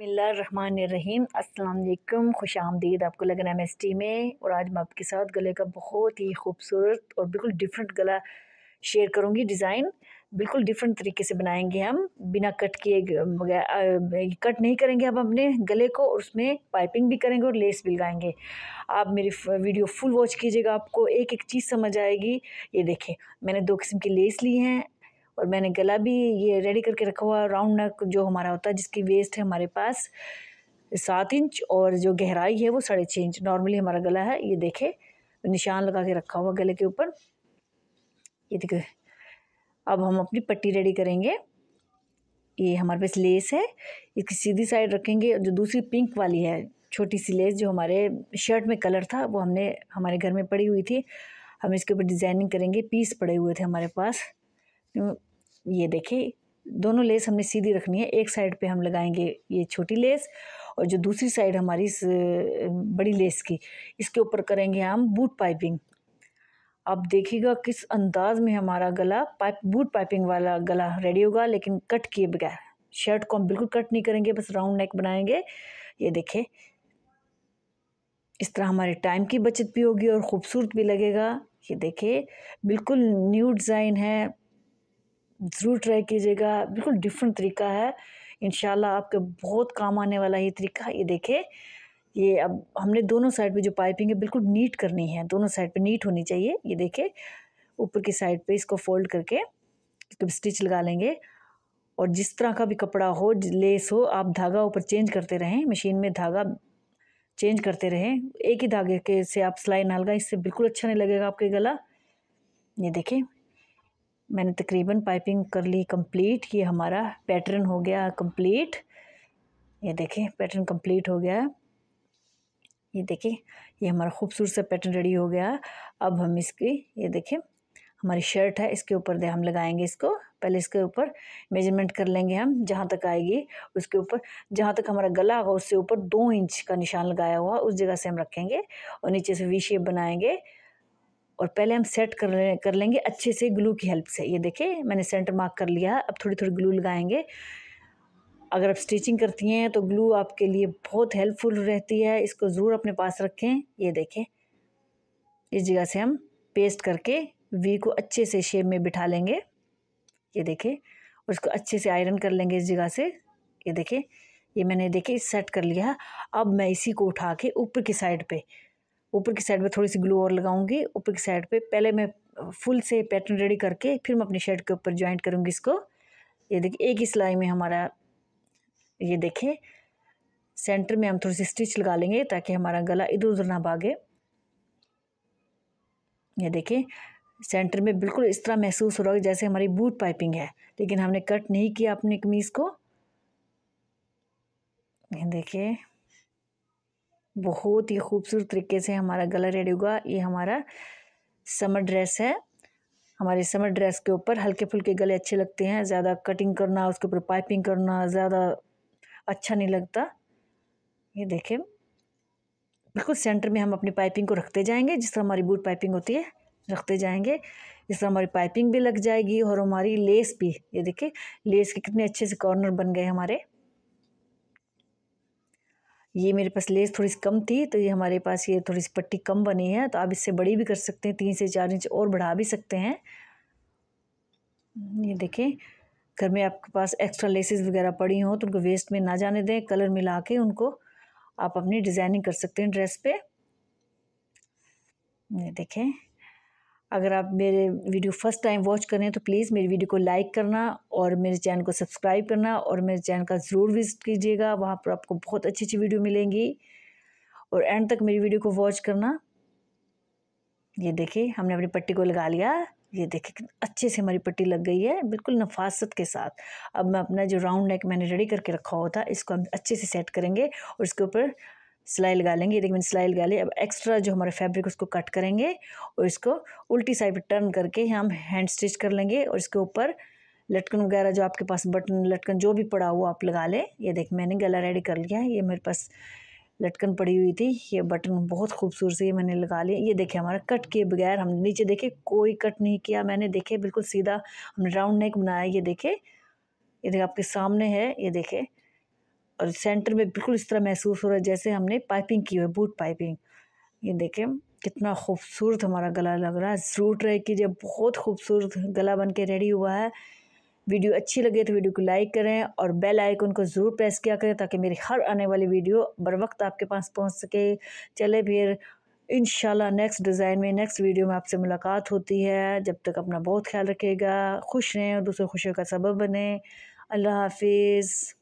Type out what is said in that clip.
रहीम अस्सलाम खुश आमदीद आपको लगन एम एस टी में और आज मैं आपके साथ गले का बहुत ही खूबसूरत और बिल्कुल डिफरेंट गला शेयर करूँगी डिज़ाइन बिल्कुल डिफरेंट तरीके से बनाएंगे हम बिना कट किए कट नहीं करेंगे हम अपने गले को और उसमें पाइपिंग भी करेंगे और लेस भी लगाएंगे आप मेरी वीडियो फुल वॉच कीजिएगा आपको एक एक चीज़ समझ आएगी ये देखें मैंने दो किस्म की लेस ली हैं और मैंने गला भी ये रेडी करके रखा हुआ राउंड नेक जो हमारा होता है जिसकी वेस्ट है हमारे पास सात इंच और जो गहराई है वो साढ़े छः इंच नॉर्मली हमारा गला है ये देखे निशान लगा के रखा हुआ गले के ऊपर ये देखो अब हम अपनी पट्टी रेडी करेंगे ये हमारे पास लेस है इसकी सीधी साइड रखेंगे जो दूसरी पिंक वाली है छोटी सी लेस जो हमारे शर्ट में कलर था वो हमने हमारे घर में पड़ी हुई थी हम इसके ऊपर डिज़ाइनिंग करेंगे पीस पड़े हुए थे हमारे पास ये देखिए दोनों लेस हमने सीधी रखनी है एक साइड पे हम लगाएंगे ये छोटी लेस और जो दूसरी साइड हमारी इस बड़ी लेस की इसके ऊपर करेंगे हम बूट पाइपिंग आप देखिएगा किस अंदाज में हमारा गला पाइप बूट पाइपिंग वाला गला रेडी होगा लेकिन कट किए बगैर शर्ट को हम बिल्कुल कट नहीं करेंगे बस राउंड नेक बनाएंगे ये देखें इस तरह हमारे टाइम की बचत भी होगी और ख़ूबसूरत भी लगेगा ये देखिए बिल्कुल न्यू डिज़ाइन है ज़रूर ट्राई कीजिएगा बिल्कुल डिफरेंट तरीका है इन आपके बहुत काम आने वाला ये तरीका ये देखें ये अब हमने दोनों साइड पे जो पाइपिंग है बिल्कुल नीट करनी है दोनों साइड पे नीट होनी चाहिए ये देखिए ऊपर की साइड पे इसको फोल्ड करके स्टिच लगा लेंगे और जिस तरह का भी कपड़ा हो लेस हो आप धागा ऊपर चेंज करते रहें मशीन में धागा चेंज करते रहें एक ही धागे के से आप सिलाई नालगा इससे बिल्कुल अच्छा नहीं लगेगा आपके गला ये देखें मैंने तकरीबन पाइपिंग कर ली कंप्लीट ये हमारा पैटर्न हो गया कंप्लीट ये देखें पैटर्न कंप्लीट हो गया ये देखें ये हमारा खूबसूरत सा पैटर्न रेडी हो गया अब हम इसकी ये देखें हमारी शर्ट है इसके ऊपर दे हम लगाएंगे इसको पहले इसके ऊपर मेजरमेंट कर लेंगे हम जहाँ तक आएगी उसके ऊपर जहाँ तक हमारा गला होगा उससे ऊपर दो इंच का निशान लगाया हुआ उस जगह से हम रखेंगे और नीचे से वी शेप बनाएंगे और पहले हम सेट कर ले कर लेंगे अच्छे से ग्लू की हेल्प से ये देखिए मैंने सेंटर मार्क कर लिया अब थोड़ी थोड़ी ग्लू लगाएंगे अगर आप स्टिचिंग करती हैं तो ग्लू आपके लिए बहुत हेल्पफुल रहती है इसको ज़रूर अपने पास रखें ये देखें इस जगह से हम पेस्ट करके वी को अच्छे से शेप में बिठा लेंगे ये देखें और इसको अच्छे से आयरन कर लेंगे इस जगह से ये देखें ये मैंने देखे सेट कर लिया अब मैं इसी को उठा के ऊपर की साइड पे ऊपर की साइड पे थोड़ी सी ग्लू और लगाऊंगी ऊपर की साइड पे पहले मैं फुल से पैटर्न रेडी करके फिर मैं अपनी शर्ट के ऊपर ज्वाइंट करूँगी इसको ये देखिए एक ही सिलाई में हमारा ये देखें सेंटर में हम थोड़ी सी स्टिच लगा लेंगे ताकि हमारा गला इधर उधर ना भागे ये देखें सेंटर में बिल्कुल इस तरह महसूस हो रहा है जैसे हमारी बूट पाइपिंग है लेकिन हमने कट नहीं किया अपनी कमीज़ को देखिए बहुत ही खूबसूरत तरीके से हमारा गला रेडी होगा ये हमारा समर ड्रेस है हमारे समर ड्रेस के ऊपर हल्के फुल्के गले अच्छे लगते हैं ज़्यादा कटिंग करना उसके ऊपर पाइपिंग करना ज़्यादा अच्छा नहीं लगता ये देखें बिल्कुल सेंटर में हम अपनी पाइपिंग को रखते जाएंगे जिस तरह हमारी बूट पाइपिंग होती है रखते जाएंगे इस तरह हमारी पाइपिंग भी लग जाएगी और हमारी लेस भी ये देखिए लेस के कितने अच्छे से कॉर्नर बन गए हमारे ये मेरे पास लेस थोड़ी सी कम थी तो ये हमारे पास ये थोड़ी सी पट्टी कम बनी है तो आप इससे बड़ी भी कर सकते हैं तीन से चार इंच और बढ़ा भी सकते हैं ये देखें घर में आपके पास एक्स्ट्रा लेसेस वगैरह पड़ी हों तो उनको वेस्ट में ना जाने दें कलर मिला के उनको आप अपनी डिज़ाइनिंग कर सकते हैं ड्रेस पे ये देखें अगर आप मेरे वीडियो फर्स्ट टाइम वॉच करें तो प्लीज़ मेरी वीडियो को लाइक करना और मेरे चैनल को सब्सक्राइब करना और मेरे चैनल का ज़रूर विज़िट कीजिएगा वहाँ पर आपको बहुत अच्छी अच्छी वीडियो मिलेंगी और एंड तक मेरी वीडियो को वॉच करना ये देखिए हमने अपनी पट्टी को लगा लिया ये देखिए अच्छे से हमारी पट्टी लग गई है बिल्कुल नफासत के साथ अब मैं अपना जो राउंड नेक मैंने रेडी करके रखा हुआ था इसको हम अच्छे से सेट करेंगे और इसके ऊपर सिलाई लगा लेंगे ये देखिए मैंने सिलाई लगा ली अब एक्स्ट्रा जो हमारे फैब्रिक उसको कट करेंगे और इसको उल्टी साइड पर टर्न करके हम हैंड स्टिच कर लेंगे और इसके ऊपर लटकन वगैरह जो आपके पास बटन लटकन जो भी पड़ा हो आप लगा लें ये देख मैंने गला रेडी कर लिया है ये मेरे पास लटकन पड़ी हुई थी ये बटन बहुत खूबसूरत से मैंने लगा लिया ये देखिए हमारा कट किए बगैर हम नीचे देखे कोई कट नहीं किया मैंने देखे बिल्कुल सीधा हमने राउंड नेक बनाया ये देखे ये देखे आपके सामने है ये देखे और सेंटर में बिल्कुल इस तरह महसूस हो रहा है जैसे हमने पाइपिंग की हुई बूट पाइपिंग ये देखें कितना खूबसूरत हमारा गला लग रहा है ज़रूर ट्राई कीजिए बहुत खूबसूरत गला बन के रेडी हुआ है वीडियो अच्छी लगे तो वीडियो को लाइक करें और बेल आइकन को ज़रूर प्रेस किया करें ताकि मेरी हर आने वाली वीडियो बर वक्त आपके पास पहुंच सके चले फिर इन नेक्स्ट डिज़ाइन में नेक्स्ट वीडियो में आपसे मुलाकात होती है जब तक अपना बहुत ख्याल रखेगा खुश रहें और दूसरों खुशियों का सबब बने अल्लाह हाफिज़